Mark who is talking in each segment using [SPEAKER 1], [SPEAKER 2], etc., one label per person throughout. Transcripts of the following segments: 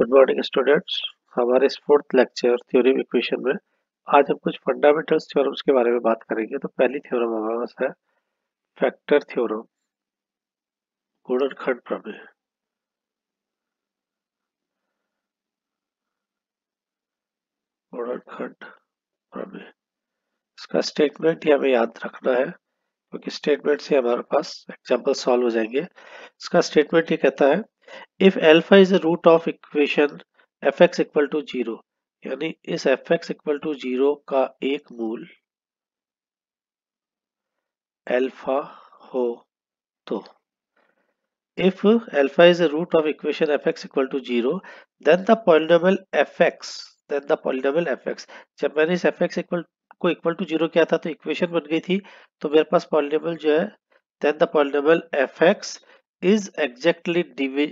[SPEAKER 1] good morning students हमारे fourth lecture theory equation में आज हम कुछ फंडामेंटल्स थ्योरम्स के बारे में बात करेंगे तो पहली थ्योरम हमारे पास है फैक्टर थ्योरम गुणनखंड प्रमेय गुणनखंड प्रमेय इसका स्टेटमेंट ही हमें याद रखना है क्योंकि स्टेटमेंट से हमारे पास एग्जाम्पल सॉल्व हो जाएंगे इसका स्टेटमेंट ये कहता है if alpha is root of equation F X equal to zero यानी इस F X equal to zero का एक मूल अल्फा हो तो if alpha is a root of equation fx equal to 0 then the polynomial fx then the polynomial fx जब मैंने इस fx equal को equal to 0 किया था तो equation बन गई थी तो मेरे पास polynomial जो है then the polynomial fx is exactly divi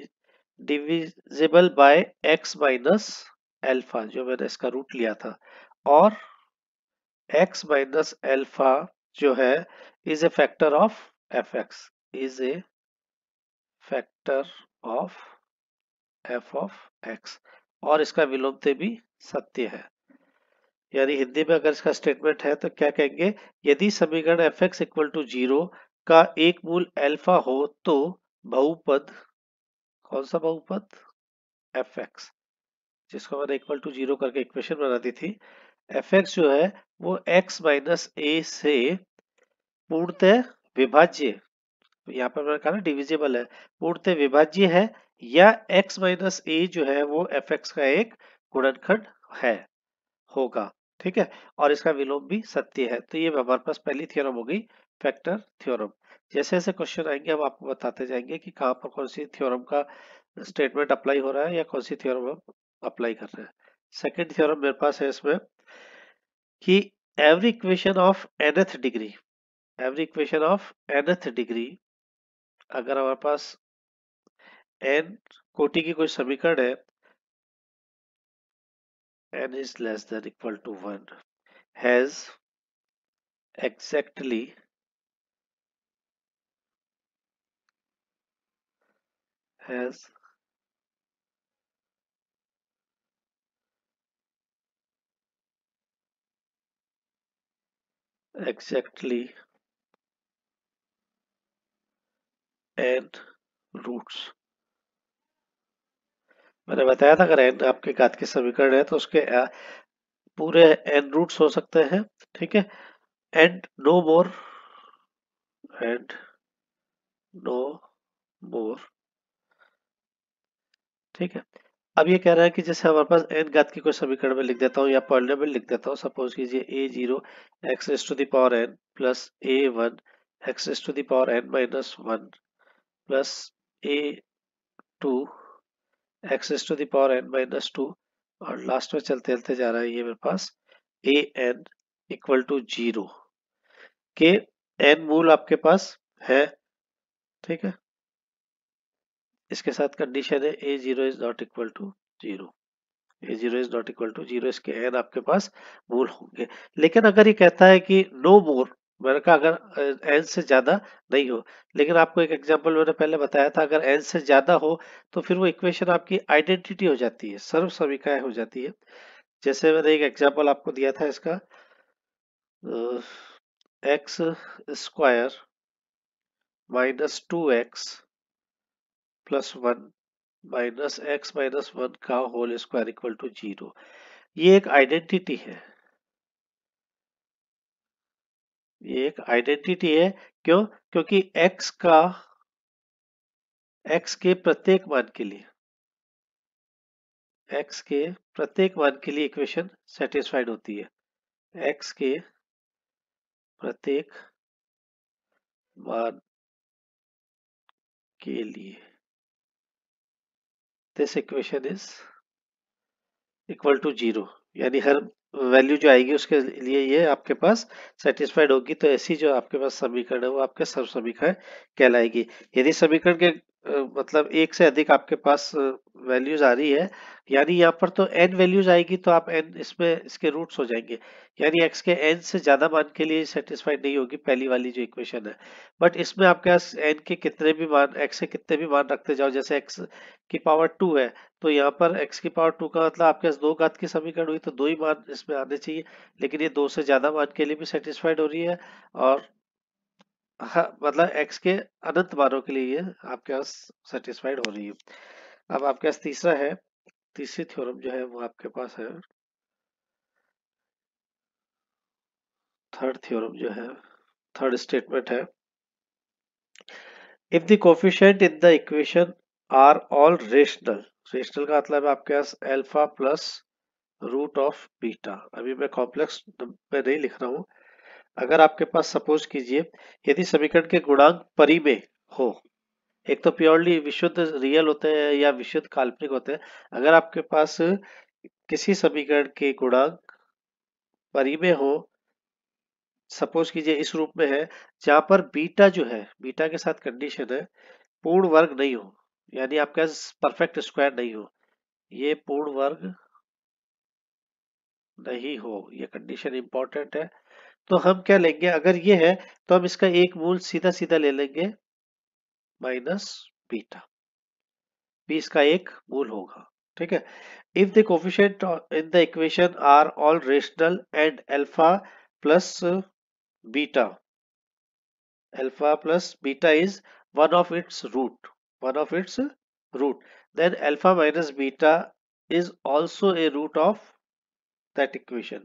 [SPEAKER 1] divisible by x minus alpha जो मैंने इसका रूट लिया था और x माइनस एल्फा जो है is a factor of f x is a factor of f of x और इसका विलोमते भी सत्य है यानी हिंदी में अगर इसका स्टेटमेंट है तो क्या कहेंगे यदि समीकरण F X equal to zero का एक मूल एल्फा हो तो बहुपद कौन सा बहुपद एफ एक्स जिसको मैंने इक्वल टू जीरो करके इक्वेशन बना दी थी एफ एक्स जो है वो एक्स माइनस ए से पूर्णतः विभाज्य यहाँ पर मैंने कहा ना डिविजिबल है पूर्णतः विभाज्य है या x माइनस ए जो है वो एफ एक्स का एक गुणनखंड है होगा ठीक है और इसका विलोम भी सत्य है तो ये हमारे पास पहली थियरम हो गई फैक्टर थ्योरम जैसे जैसे क्वेश्चन आएंगे हम आपको बताते जाएंगे कि कहाँ पर कौन सी थ्योरम का स्टेटमेंट अप्लाई हो रहा है या कौन सी थ्योरम हम अप्लाई कर रहे हैं सेकेंड थ्योरम मेरे पास है इसमें कि every equation of nth degree every equation of nth degree अगर हमारे पास एन कोटि की कोई समीकरण है N is less than equal to one has exactly has exactly n roots मैंने बताया था अगर एन आपके घात के समीकरण है तो उसके पूरे एन रूट्स हो सकते हैं ठीक है and no more and no more ठीक है अब ये कह रहा है कि जैसे हमारे पास एन गात की कोई समीकरण में लिख देता हूँ या पॉइंट में लिख देता हूँ सपोज कीजिए A zero X S to the power N plus A one x S to the power N minus one plus A two x S to the power N minus two और लास्ट में चलते चलते जा रहा है ये मेरे पास A N equal to zero के एन मूल आपके पास है ठीक है इसके साथ कंडीशन है A zero is not equal to zero A zero is not equal to zero इसके एन आपके पास मूल होंगे लेकिन अगर ये कहता है कि नो मोर मैंने कहा अगर एन से ज्यादा नहीं हो लेकिन आपको एक एग्जाम्पल मैंने पहले बताया था अगर एन से ज्यादा हो तो फिर वो इक्वेशन आपकी आइडेंटिटी हो जाती है सर्व समीकाय हो जाती है जैसे मैंने एक एग्जाम्पल आपको दिया था इसका X square minus two X plus one minus X minus one का whole square equal to zero ये एक आइडेंटिटी है ये एक आइडेंटिटी है क्यों क्योंकि x का x के प्रत्येक मान के लिए x के प्रत्येक मान के लिए इक्वेशन सेटिस्फाइड होती है x के प्रत्येक मान के लिए this equation is equal to zero यानी हर वैल्यू जो आएगी उसके लिए ये आपके पास सेटिस्फाइड होगी तो ऐसी जो आपके पास समीकरण है वो आपके सब समीकरण कहलाएगी यदि समीकरण के मतलब एक से अधिक आपके पास वैल्यूज आ रही है यानी यहाँ पर तो एन वैल्यूज आएगी तो आप एन इसमें इसके रूट्स हो जाएंगे यानी एक्स के एन से ज्यादा मान के लिए सेटिस्फाइड नहीं होगी पहली वाली जो इक्वेशन है बट इसमें आपके पास एन के कितने भी मान एक्स के कितने भी मान रखते जाओ जैसे एक्स की पावर टू है तो यहाँ पर एक्स की पावर टू का मतलब आपके पास दो घात की समीकरण हुई तो दो ही मान इसमें आने चाहिए लेकिन ये दो से ज्यादा मान के लिए भी सेटिस्फाइड हो रही है और हाँ, मतलब एक्स के अनंत मानों के लिए ये आपके पास सेटिस्फाइड हो रही है अब आपके पास तीसरा है तीसरी थ्योरम जो है वो आपके पास है थर्ड थ्योरम जो है थर्ड स्टेटमेंट है if the coefficient in the equation are all rational rational का मतलब है आपके पास alpha plus root of beta अभी मैं कॉम्प्लेक्स में नहीं लिख रहा हूं अगर आपके पास सपोज कीजिए यदि समीकरण के गुणांक में हो एक तो प्योरली विशुद्ध रियल होते हैं या विशुद्ध काल्पनिक होते हैं अगर आपके पास किसी समीकरण के गुणांक में हो सपोज कीजिए इस रूप में है जहां पर बीटा जो है बीटा के साथ कंडीशन है पूर्ण वर्ग नहीं हो यानी पास परफेक्ट स्क्वायर नहीं हो ये पूर्ण वर्ग नहीं हो ये कंडीशन इंपॉर्टेंट है तो हम क्या लेंगे अगर ये है तो हम इसका एक मूल सीधा सीधा ले लेंगे माइनस बीटा बी इसका एक मूल होगा ठीक है if the coefficient in the equation are all rational and alpha plus beta alpha plus beta is one of its root one of its root then alpha minus beta is also a root of that equation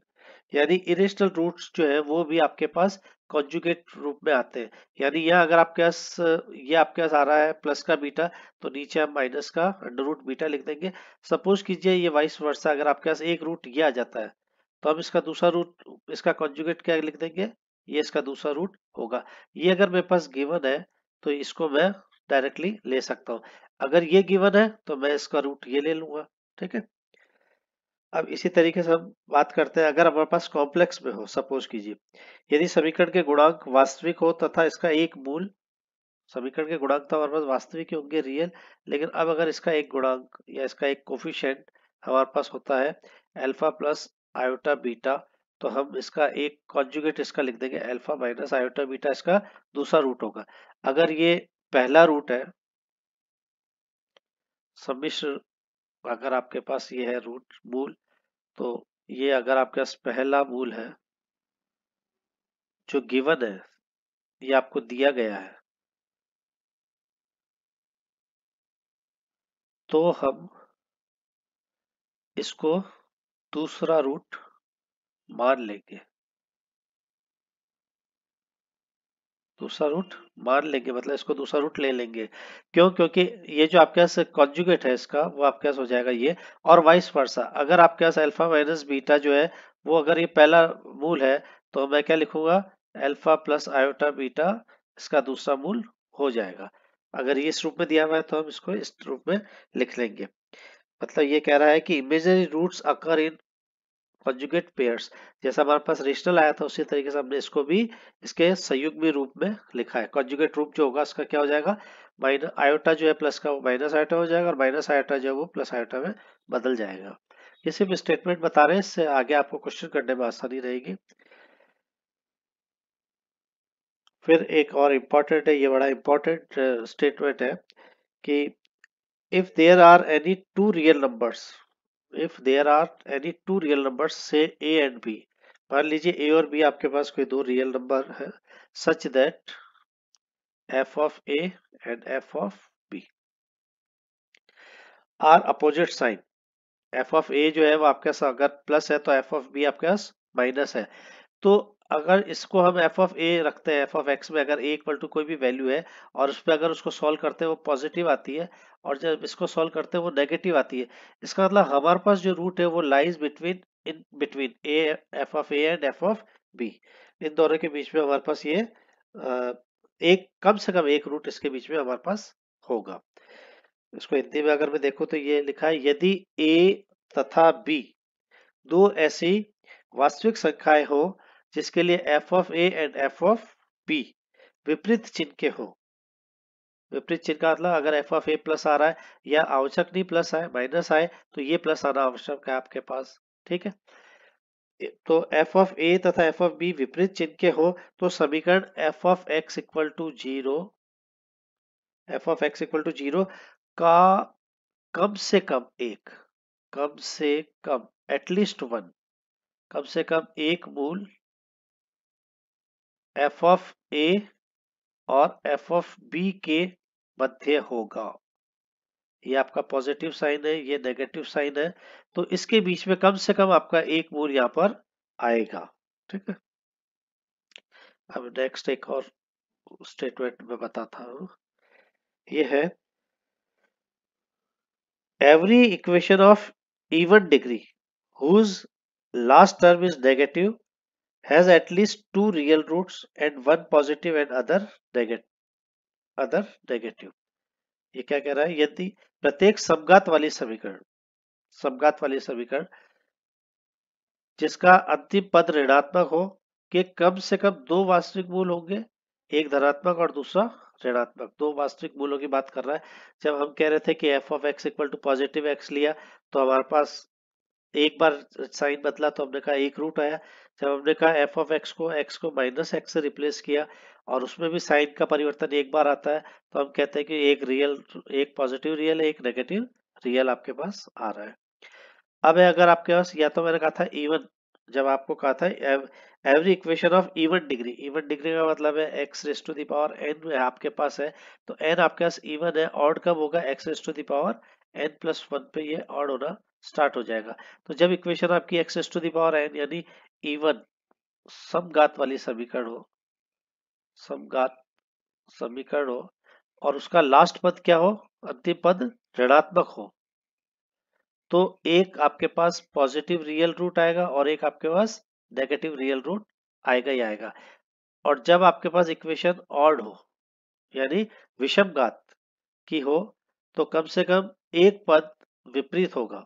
[SPEAKER 1] यानी irrational roots जो है वो भी आपके पास conjugate रूप में आते हैं यानी यह अगर आपके पास ये आपके पास आ रहा है प्लस का बीटा तो नीचे हम माइनस का अंडर रूट बीटा लिख देंगे सपोज कीजिए ये वाइस वर्षा अगर आपके पास एक रूट ये आ जाता है तो हम इसका दूसरा रूट इसका कॉन्जुगेट क्या लिख देंगे ये इसका दूसरा रूट होगा ये अगर मेरे पास गिवन है तो इसको मैं डायरेक्टली ले सकता हूँ अगर ये गिवन है तो मैं इसका रूट ये ले लूंगा ठीक है अब इसी तरीके से हम बात करते हैं अगर हमारे पास कॉम्प्लेक्स में हो सपोज कीजिए यदि समीकरण के गुणांक वास्तविक हो तथा इसका एक मूल समीकरण के गुणांक तो हमारे पास वास्तविक होंगे रियल लेकिन अब अगर इसका एक गुणांक या इसका एक कोफिशेंट हमारे पास होता है अल्फा प्लस आयोटा बीटा तो हम इसका एक कॉन्जुगेट इसका लिख देंगे अल्फा माइनस आयोटा बीटा इसका दूसरा रूट होगा अगर ये पहला रूट है सम्मिश्र अगर आपके पास ये है रूट मूल तो ये अगर आपके पास पहला मूल है जो गिवन है ये आपको दिया गया है तो हम इसको दूसरा रूट मान लेंगे दूसरा रूट मान लेंगे मतलब इसको दूसरा रूट ले लेंगे क्यों क्योंकि ये जो आपके पास कॉन्जुगेट है इसका वो आपके पास हो जाएगा ये और वाइस वर्षा अगर आपके पास अल्फा माइनस बीटा जो है वो अगर ये पहला मूल है तो मैं क्या लिखूंगा अल्फा प्लस आयोटा बीटा इसका दूसरा मूल हो जाएगा अगर ये इस रूप में दिया हुआ है तो हम इसको इस रूप में लिख लेंगे मतलब ये कह रहा है कि imagery roots occur in conjugate pairs जैसा हमारे पास रेशनल आया था उसी तरीके से हमने इसको भी इसके संयुग्मी रूप में लिखा है कॉन्जुगेट रूप जो होगा उसका क्या हो जाएगा माइनस आयोटा जो है प्लस का वो माइनस आयोटा हो जाएगा और माइनस आयोटा जो है वो प्लस आयोटा में बदल जाएगा ये सिर्फ स्टेटमेंट बता रहे हैं इससे आगे आपको क्वेश्चन करने में आसानी रहेगी फिर एक और इम्पोर्टेंट है ये बड़ा इम्पोर्टेंट स्टेटमेंट uh, है कि if there are any two real numbers if there are any two real number से ए एंड बी मान लीजिए ए और बी आपके पास कोई दो रियल नंबर है such that F of A and F of B are opposite sign F of A जो है वो आपके पास अगर प्लस है तो एफ ऑफ बी आपके पास माइनस है तो अगर इसको हम एफ ऑफ ए रखते हैं एफ ऑफ एक्स में अगर ए इक्वल टू कोई भी वैल्यू है और उस पर अगर उसको सॉल्व करते हैं वो पॉजिटिव आती है और जब इसको सॉल्व करते हैं वो नेगेटिव आती है इसका मतलब हमारे पास जो रूट है वो lies between in between A F of A and F of B इन दोनों के बीच में हमारे पास ये एक कम से कम एक रूट इसके बीच में हमारे पास होगा इसको हिंदी में अगर मैं देखूं तो ये लिखा है यदि ए तथा बी दो ऐसी वास्तविक संख्याएं हो जिसके लिए F of A and F of B विपरीत चिन्ह के हो विपरीत चिन्ह का मतलब अगर एफ ऑफ ए प्लस आ रहा है या आवश्यक नहीं प्लस आए माइनस आए तो ये प्लस आना आवश्यक है आपके पास ठीक है तो एफ ऑफ ए तथा एफ ऑफ बी विपरीत चिन्ह के हो तो समीकरण F of X equal to zero F of X equal to zero का कम से कम एक कम से कम एटलीस्ट वन कम से कम एक मूल एफ ऑफ ए और एफ ऑफ बी के मध्य होगा ये आपका पॉजिटिव साइन है ये नेगेटिव साइन है तो इसके बीच में कम से कम आपका एक मूल यहां पर आएगा ठीक है अब नेक्स्ट एक और स्टेटमेंट में बताता हूं ये है every equation of even degree whose last term is negative has at least two real roots and one positive and other negative other negative ये क्या कह रहा है यदि प्रत्येक समघात वाली समीकरण समघात वाली समीकरण जिसका अंतिम पद ऋणात्मक हो के कम से कम दो वास्तविक मूल होंगे एक धनात्मक और दूसरा ऋणात्मक दो वास्तविक मूलों की बात कर रहा है जब हम कह रहे थे कि F of X equal to positive X लिया तो हमारे पास एक बार साइन बदला तो हमने कहा एक रूट आया जब हमने कहा एफ ऑफ एक्स को एक्स को माइनस एक्स से रिप्लेस किया और उसमें भी साइन का परिवर्तन एक बार आता है तो हम कहते हैं कि एक रियल एक पॉजिटिव रियल एक नेगेटिव रियल आपके पास आ रहा है अब अगर आपके पास या तो मैंने कहा था इवन जब आपको कहा था every equation of even degree even degree का मतलब है X raise to the power N आपके पास है तो एन आपके पास इवन है ऑड कब होगा X raise to the power N plus one पे ये ऑड होना स्टार्ट हो जाएगा तो जब इक्वेशन आपकी एक्सेस टू दावर एन यानी इवन समघात वाली समीकरण हो समघात समीकरण हो और उसका लास्ट पद क्या हो अंतिम पद ऋणात्मक हो तो एक आपके पास पॉजिटिव रियल रूट आएगा और एक आपके पास नेगेटिव रियल रूट आएगा ही आएगा और जब आपके पास इक्वेशन ऑड हो यानी गात की हो तो कम से कम एक पद विपरीत होगा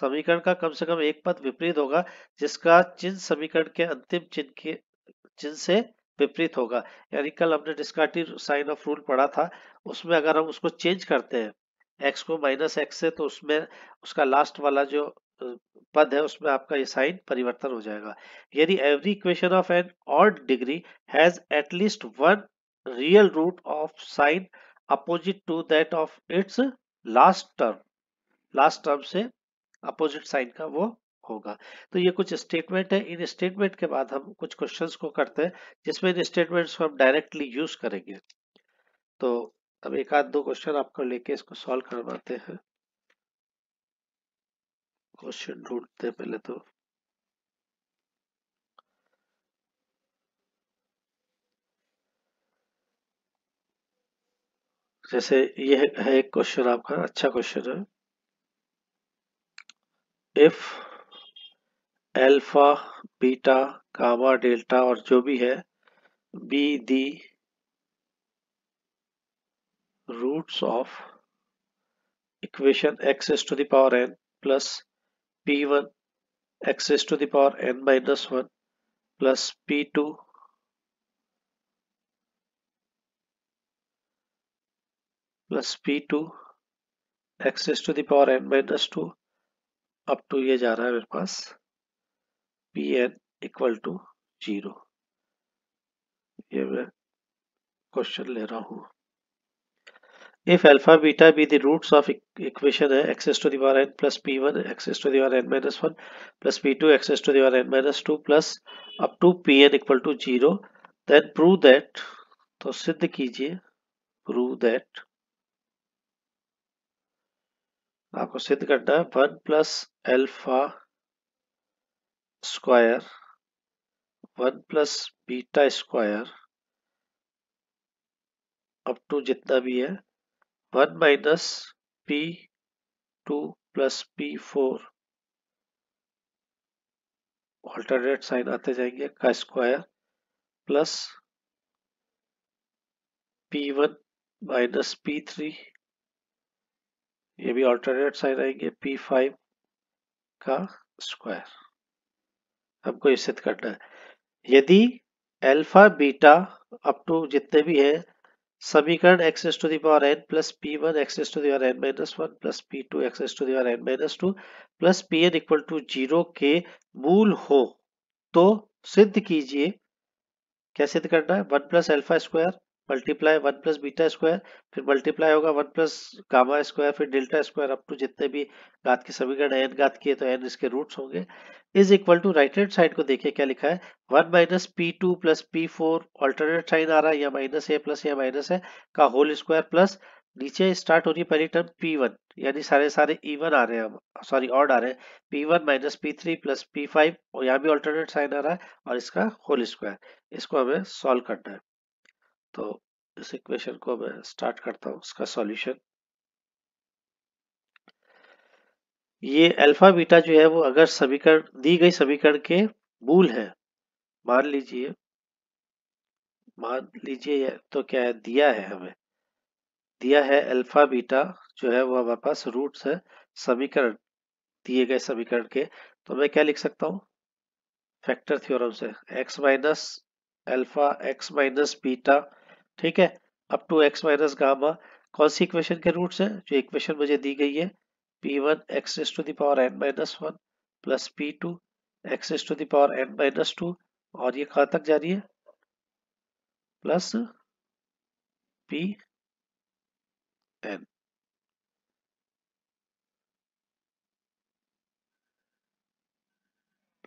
[SPEAKER 1] समीकरण का कम से कम एक पद विपरीत होगा जिसका चिन्ह समीकरण के अंतिम चिन्ह के चिन्ह से विपरीत होगा यानी कल हमने डिस्कार्टिव साइन ऑफ रूल पढ़ा था उसमें अगर हम उसको चेंज करते हैं एक्स को माइनस एक्स से तो उसमें उसका लास्ट वाला जो पद है उसमें आपका ये साइन परिवर्तन हो जाएगा यानी every equation of an odd degree has at least one real root of sign opposite to that of its last term last term से अपोजिट साइन का वो होगा तो ये कुछ स्टेटमेंट है इन स्टेटमेंट के बाद हम कुछ क्वेश्चंस को करते हैं जिसमें इन स्टेटमेंट्स को हम डायरेक्टली यूज करेंगे तो अब एक आध दो क्वेश्चन आपको लेके इसको सॉल्व करवाते हैं क्वेश्चन ढूंढते पहले तो जैसे ये है एक क्वेश्चन आपका अच्छा क्वेश्चन है if alpha beta gamma delta और जो भी है be the roots of equation X S to the power N plus P one X S to the power N minus one plus P two plus P two X S to the power N minus two up to ये जा रहा है मेरे पास P N equal to zero question ले रहा हूं if alpha beta be the roots of equation है access to the power N plus P one X S to the power N minus one plus P two X S to the power N minus two plus up to P N equal to zero that prove that तो सिद्ध कीजिए prove that आपको सिद्ध करना है one plus alpha square one plus beta square up to जितना भी है one minus P two plus P four alternate sign आते जाएंगे का square plus P one minus P three ये भी ऑल्टरनेट साइन आएंगे P5 का स्क्वायर हमको ये सिद्ध तो करना है यदि अल्फा बीटा अप टू जितने भी है समीकरण X S to the power N plus P one x S to the power N minus one plus P two x S to the power N minus two plus P N equal to zero के मूल हो तो सिद्ध कीजिए क्या सिद्ध करना है one plus alpha square multiply one plus beta square फिर मल्टीप्लाई होगा वन प्लस गामा स्क्वायर फिर डेल्टा स्क्वायर अप टू जितने भी घात के समीकरण एन घात किए तो एन इसके रूट्स होंगे is equal to right hand side को देखिए क्या लिखा है one minus P two plus P four alternate sign आ रहा है या माइनस ए प्लस या माइनस है का होल स्क्वायर प्लस नीचे स्टार्ट हो रही है पहली टर्म पी वन यानी सारे सारे इवन आ रहे हैं सॉरी ऑड आ रहे हैं P one minus P three plus P five और यहाँ भी ऑल्टरनेट साइन आ रहा है और इसका होल स्क्वायर इसको हमें सॉल्व करना है तो इस इक्वेशन को मैं स्टार्ट करता हूँ उसका सॉल्यूशन ये अल्फा बीटा जो है वो अगर समीकरण दी गई समीकरण के मूल है मान लीजिए मान लीजिए तो क्या है दिया है हमें दिया है अल्फा बीटा जो है वो हमारे पास रूट है समीकरण दिए गए समीकरण के तो मैं क्या लिख सकता हूँ फैक्टर थ्योरम से x minus alpha x minus beta ठीक है up to x minus gamma कौन सी इक्वेशन के रूट्स है जो इक्वेशन मुझे दी गई है P one x S to the power N minus one plus P two x S to the power N minus two और ये कहाँ तक जा रही है plus P n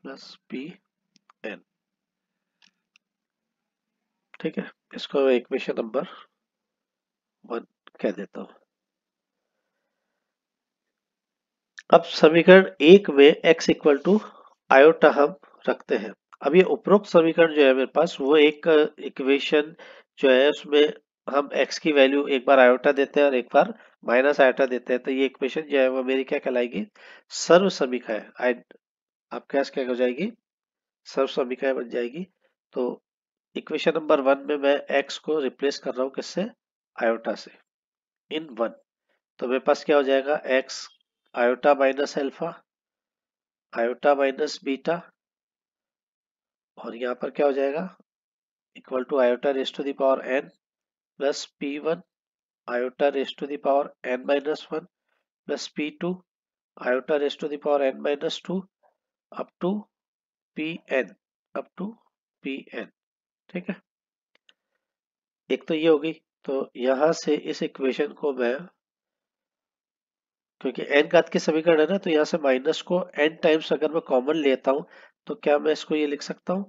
[SPEAKER 1] plus P n ठीक है इसको मैं इक्वेशन नंबर वन कह देता हूं अब समीकरण एक में x इक्वल टू आयोटा हम रखते हैं अब ये उपरोक्त समीकरण जो है मेरे पास वो एक इक्वेशन जो है उसमें हम x की वैल्यू एक बार आयोटा देते हैं और एक बार माइनस आयोटा देते हैं तो ये इक्वेशन जो है वो मेरी क्या कहलाएगी सर्व समीका है आप क्या क्या हो जाएगी सर्व समीका बन जाएगी तो इक्वेशन नंबर वन में मैं एक्स को रिप्लेस कर रहा हूँ किससे आयोटा से इन वन तो मेरे पास क्या हो जाएगा x iota minus alpha iota minus beta और यहाँ पर क्या हो जाएगा equal to iota raise to the power N plus P one iota raise to the power N minus one plus P two iota raise to the power N minus two up to P n up to P n ठीक है एक तो ये होगी तो यहां से इस इक्वेशन को मैं क्योंकि एन घात के समीकरण है ना तो यहां से माइनस को एन टाइम्स अगर मैं कॉमन लेता हूं तो क्या मैं इसको ये लिख सकता हूं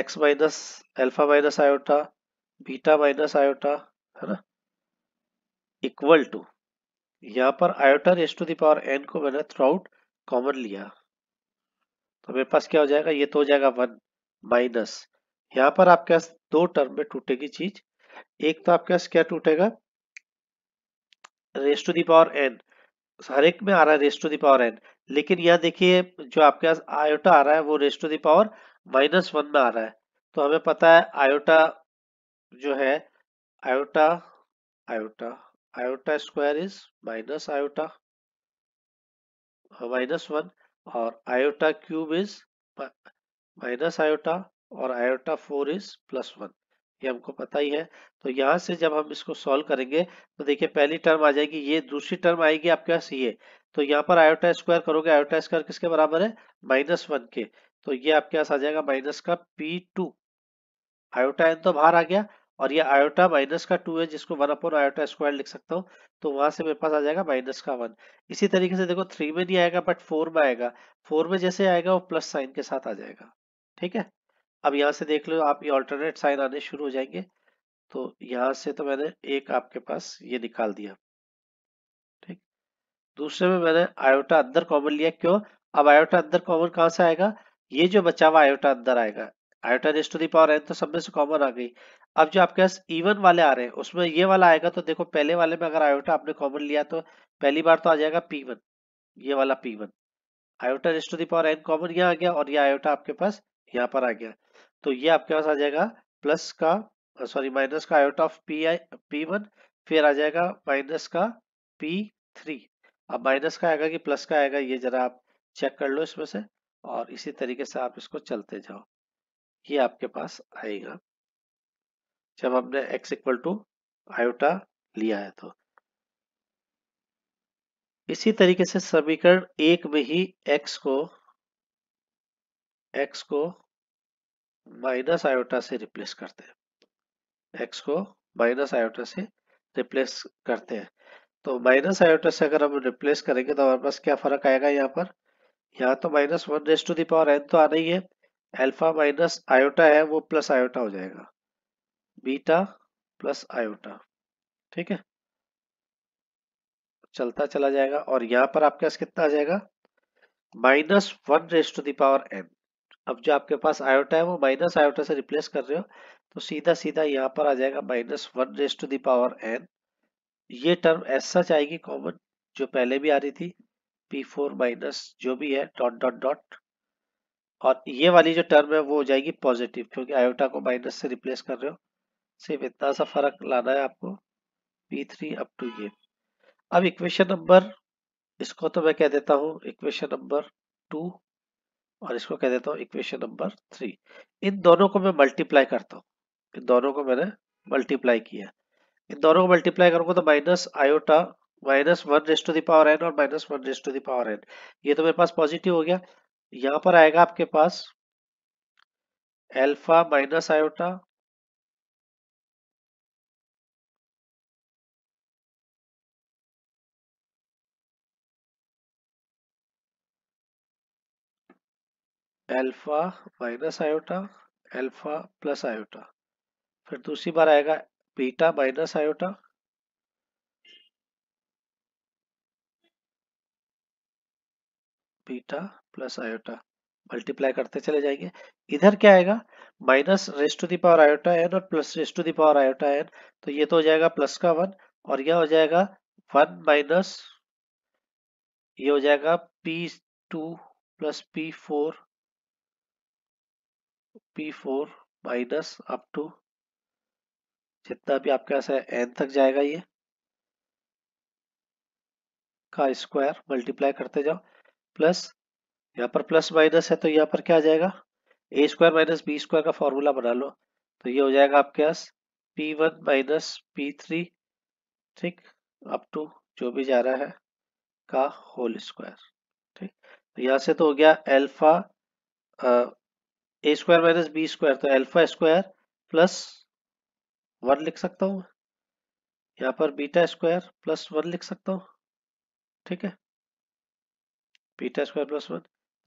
[SPEAKER 1] x minus alpha minus iota beta minus iota है ना इक्वल टू यहां पर iota raise to the power n को मैंने थ्रू आउट कॉमन लिया तो मेरे पास क्या हो जाएगा ये तो हो जाएगा वन माइनस यहाँ पर आपके पास दो टर्म में टूटेगी चीज एक तो आपके पास क्या टूटेगा रेस टू दावर एन हर एक में आ रहा है रेस टू दावर एन लेकिन यह देखिए जो आपके पास आयोटा आ रहा है वो raise to the power minus one में आ रहा है तो हमें पता है आयोटा जो है iota iota iota square is minus iota minus one और iota cube is minus iota और iota four is plus one ये हमको पता ही है तो यहाँ से जब हम इसको सॉल्व करेंगे तो देखिए पहली टर्म आ जाएगी ये दूसरी टर्म आएगी आपके पास ये तो यहाँ पर आयोटा स्क्वायर करोगे आयोटा स्क्वायर किसके बराबर है माइनस वन के तो ये आपके पास आ जाएगा माइनस का पी टू आयोटा एन तो बाहर आ गया और ये आयोटा माइनस का टू है जिसको वन अपॉन आयोटा स्क्वायर लिख सकता हूँ तो वहां से मेरे पास आ जाएगा माइनस का वन इसी तरीके से देखो थ्री में नहीं आएगा बट फोर में आएगा फोर में जैसे आएगा वो प्लस साइन के साथ आ जाएगा ठीक है अब यहाँ से देख लो आप ये ऑल्टरनेट साइन आने शुरू हो जाएंगे तो यहाँ से तो मैंने एक आपके पास ये निकाल दिया ठीक दूसरे में मैंने आयोटा अंदर कॉमन लिया क्यों अब आयोटा अंदर कॉमन कहाँ से आएगा ये जो बचा हुआ आयोटा अंदर आएगा iota raise to the power n तो सब में से कॉमन आ गई अब जो आपके पास इवन वाले आ रहे हैं उसमें ये वाला आएगा तो देखो पहले वाले में अगर आयोटा आपने कॉमन लिया तो पहली बार तो आ जाएगा पी वन ये वाला P one iota raise to the power n common यहाँ आ गया और ये आयोटा आपके पास यहाँ पर आ गया तो ये आपके पास आ जाएगा प्लस का सॉरी माइनस का iota of P I P one फिर आ जाएगा माइनस का पी थ्री अब माइनस का आएगा कि प्लस का आएगा ये जरा आप चेक कर लो इसमें से और इसी तरीके से आप इसको चलते जाओ ये आपके पास आएगा जब हमने x इक्वल टू आयोटा लिया है तो इसी तरीके से समीकरण एक में ही x को x को माइनस आयोटा से रिप्लेस करते हैं एक्स को माइनस आयोटा से रिप्लेस करते हैं तो माइनस आयोटा से अगर हम रिप्लेस करेंगे तो हमारे पास क्या फर्क आएगा यहाँ पर यहाँ तो minus one raise to the power n तो आना ही है एल्फा माइनस आयोटा है वो प्लस आयोटा हो जाएगा बीटा प्लस आयोटा ठीक है चलता चला जाएगा और यहाँ पर आपके पास कितना आ जाएगा minus one raise to the power n अब जो आपके पास आयोटा है वो माइनस आयोटा से रिप्लेस कर रहे हो तो सीधा सीधा यहाँ पर आ जाएगा minus one raise to the power n ये टर्म ऐसा चाहिए कॉमन जो पहले भी आ रही थी पी फोर माइनस जो भी है डॉट डॉट डॉट और ये वाली जो टर्म है वो हो जाएगी पॉजिटिव क्योंकि आयोटा को माइनस से रिप्लेस कर रहे हो सिर्फ इतना सा फर्क लाना है आपको पी थ्री अप टू ये अब इक्वेशन नंबर इसको तो मैं कह देता हूँ इक्वेशन नंबर टू और इसको कह देता हूँ इक्वेशन नंबर थ्री इन दोनों को मैं मल्टीप्लाई करता हूँ इन दोनों को मैंने मल्टीप्लाई किया इन दोनों को मल्टीप्लाई करूंगा तो minus iota minus one raise to the power n और minus one raise to the power n ये तो मेरे पास पॉजिटिव हो गया यहाँ पर आएगा आपके पास alpha minus iota alpha minus iota alpha plus iota फिर दूसरी बार आएगा beta minus iota beta plus iota multiply करते चले जाएंगे इधर क्या आएगा minus raise to the power iota n और plus raise to the power iota n तो ये तो हो जाएगा प्लस का वन और यह हो जाएगा वन माइनस ये हो जाएगा P two plus P four P4 by दस अप टू जितना भी आपके पास है एन तक जाएगा ये का स्क्वायर मल्टीप्लाई करते जाओ प्लस यहाँ पर प्लस माइनस है तो यहाँ पर क्या आ जाएगा A square minus B square का फॉर्मूला बना लो तो ये हो जाएगा आपके पास P one minus P three ठीक अप टू जो भी जा रहा है का होल स्क्वायर ठीक तो यहाँ से तो हो गया alpha A square minus B square तो अल्फा स्क्वायर प्लस वन लिख सकता हूँ यहाँ पर बीटा स्क्वायर प्लस वन लिख सकता हूँ ठीक है beta square plus one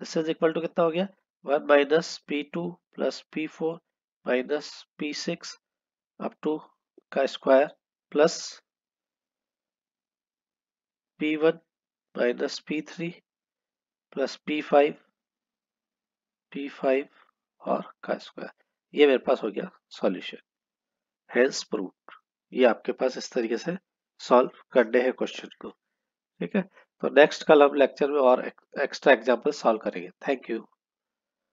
[SPEAKER 1] this is equal to कितना हो गया one minus P two plus P four minus P six up to का square plus P one minus P three plus P five P five और का square ये मेरे पास हो गया सॉल्यूशन हेंस प्रूफ ये आपके पास इस तरीके से सॉल्व करने हैं क्वेश्चन को ठीक है तो नेक्स्ट कल हम लेक्चर में और एक्स्ट्रा एग्जाम्पल सॉल्व करेंगे थैंक यू